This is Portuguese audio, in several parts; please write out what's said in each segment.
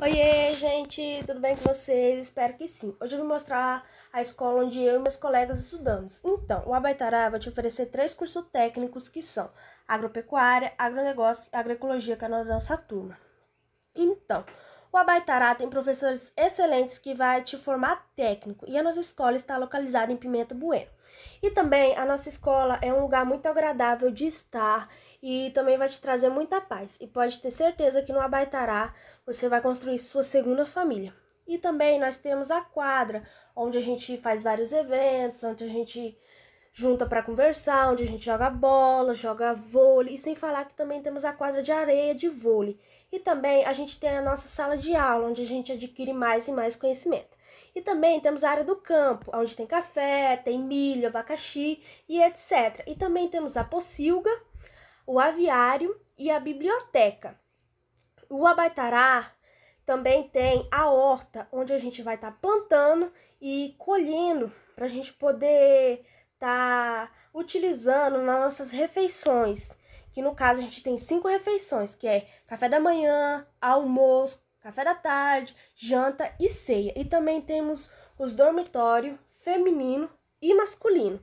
Oiê, gente, tudo bem com vocês? Espero que sim. Hoje eu vou mostrar a escola onde eu e meus colegas estudamos. Então, o Abaitará vai te oferecer três cursos técnicos que são agropecuária, agronegócio e agroecologia, que é a nossa turma. Então, o Abaitará tem professores excelentes que vai te formar técnico e a nossa escola está localizada em Pimenta Bueno. E também a nossa escola é um lugar muito agradável de estar e também vai te trazer muita paz. E pode ter certeza que no Abaitará você vai construir sua segunda família. E também nós temos a quadra, onde a gente faz vários eventos, onde a gente junta para conversar, onde a gente joga bola, joga vôlei, e sem falar que também temos a quadra de areia de vôlei. E também a gente tem a nossa sala de aula, onde a gente adquire mais e mais conhecimento. E também temos a área do campo, onde tem café, tem milho, abacaxi e etc. E também temos a pocilga, o aviário e a biblioteca. O Abaitará também tem a horta, onde a gente vai estar tá plantando e colhendo para a gente poder tá utilizando nas nossas refeições. Que no caso a gente tem cinco refeições, que é café da manhã, almoço, café da tarde, janta e ceia. E também temos os dormitórios feminino e masculino.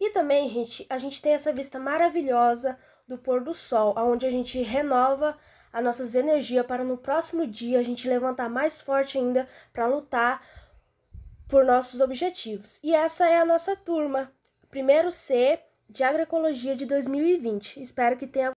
E também, gente, a gente tem essa vista maravilhosa do pôr do sol, onde a gente renova as nossas energias para no próximo dia a gente levantar mais forte ainda para lutar por nossos objetivos. E essa é a nossa turma primeiro C de Agroecologia de 2020. Espero que tenha